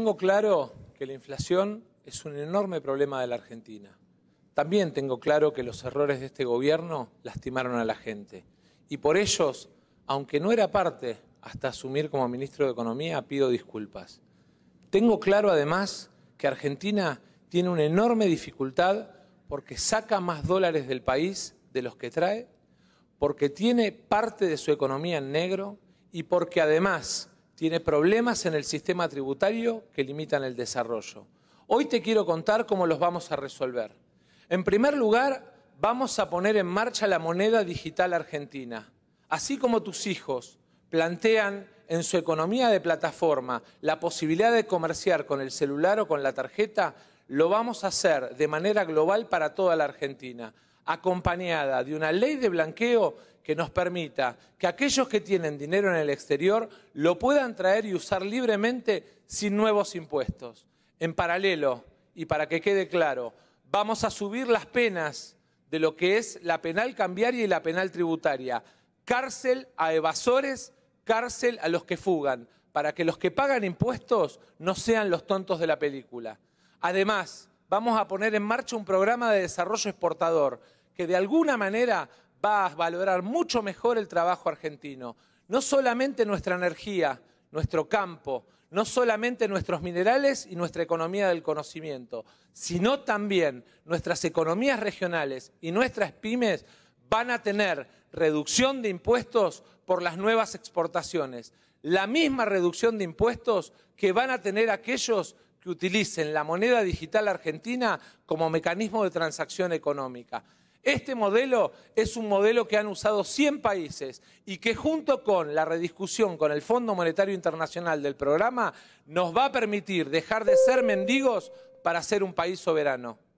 Tengo claro que la inflación es un enorme problema de la Argentina. También tengo claro que los errores de este gobierno lastimaron a la gente. Y por ellos, aunque no era parte hasta asumir como ministro de Economía, pido disculpas. Tengo claro además que Argentina tiene una enorme dificultad porque saca más dólares del país de los que trae, porque tiene parte de su economía en negro y porque además tiene problemas en el sistema tributario que limitan el desarrollo. Hoy te quiero contar cómo los vamos a resolver. En primer lugar, vamos a poner en marcha la moneda digital argentina. Así como tus hijos plantean en su economía de plataforma la posibilidad de comerciar con el celular o con la tarjeta, lo vamos a hacer de manera global para toda la Argentina acompañada de una ley de blanqueo que nos permita que aquellos que tienen dinero en el exterior lo puedan traer y usar libremente sin nuevos impuestos. En paralelo, y para que quede claro, vamos a subir las penas de lo que es la penal cambiaria y la penal tributaria. Cárcel a evasores, cárcel a los que fugan, para que los que pagan impuestos no sean los tontos de la película. Además, vamos a poner en marcha un programa de desarrollo exportador que de alguna manera va a valorar mucho mejor el trabajo argentino. No solamente nuestra energía, nuestro campo, no solamente nuestros minerales y nuestra economía del conocimiento, sino también nuestras economías regionales y nuestras pymes van a tener reducción de impuestos por las nuevas exportaciones, la misma reducción de impuestos que van a tener aquellos que utilicen la moneda digital argentina como mecanismo de transacción económica. Este modelo es un modelo que han usado 100 países y que junto con la rediscusión con el Fondo Monetario Internacional del programa nos va a permitir dejar de ser mendigos para ser un país soberano.